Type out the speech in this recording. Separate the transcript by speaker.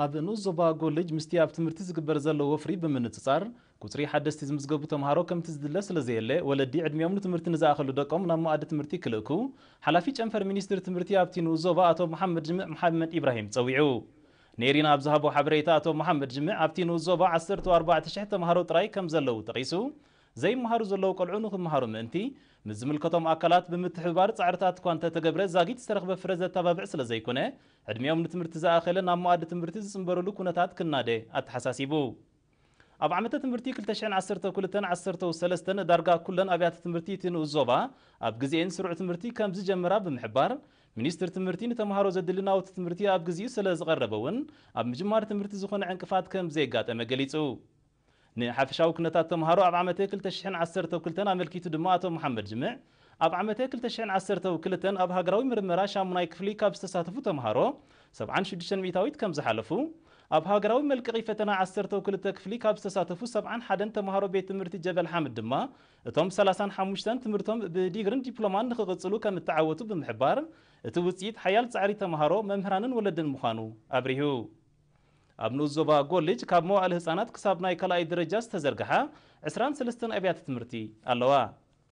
Speaker 1: أبي نزبا أقول لج مستيا في تمرت زق برزلا وفري بمن تصار كتري حد استيز مزجوب تمهارو كم تزدلا سلزيلة ولا دي عدم يوم تمرت نزاع خلو دكم نام عدد تمرت كلكو حلا فيش أنفر مينيستر تمرت يا بتي نزبا أتو محمد جم محمد إبراهيم تويعو نيرين أبزها بو حبريتا أتو محمد جم أبتي نزبا عصرت وأربعة شهت تمهارو تراي كم زلا وتقيسو ዘይመሃሩ ዘለዉ ቆልዑ ንክመሃሩ ምእንቲ ምስ ዝምልከቶም ኣካላት ብምትሕብባር ፃዕርታት እኳ እንተተገብረ ዛጊት ዝተረክበ ፍረ ዘተባብዕ ስለ ዘይኮነ ዕድሜኦም ንትምህርቲ ዝኣኸለ ናብ መዋዲ ትምህርቲ ዝፅንበረሉ ኩነታት ክናደ ኣተሓሳሲቡ ኣብ ዓመተ ትምህርቲ 21213 ዳርጋ ኩለን ኣብያተ ትምህርቲ እቲ ንኡስ ዞባ ኣብ ግዜን ስሩዕ ትምህርቲ ከም ዝጀመራ ብምሕባር ሚኒስትር ትምህርቲ ንተምሃሮ ዘድሊ ናውቲ ትምህርቲ ኣብ ግዜኡ ስለ ዝቐረበ እውን ኣብ ምጅማር ትምህርቲ ዝኾነ ዕንቅፋት ከም ዘየጋጠመ ገሊጹ نحفشاو كنتا تمهارو اب عمتي كل تشحن عسرت وكلتن املكي تو دماتو محمد جمع اب عمتي كل تشحن عسرت وكلتن اب هاغراوي مرمرا شامناي كفلي كاب استساتفو تمهارو 76 ميتاويت كم زحلفو اب هاغراوي ملقي فتنا عسرت وكلت كفلي كاب استساتفو 70 حدن تمهارو بيت مرت جبل حمد دما اتوم 30 حموشتن تمرتوم بديغرن دبلومان نخغصلو كم تعاوتو بمحبار اتو وصيت حيال تصعري تمهارو ممهرانن ولدن مخانو ابريو ኣብ ንዞባ ጎልጅ ካብ መዋዕሊ ህፃናት ክሳብ ናይ ካልኣይ ደረጃ ዝተዘርግሓ 23 ኣብያተ ትምህርቲ ኣለዋ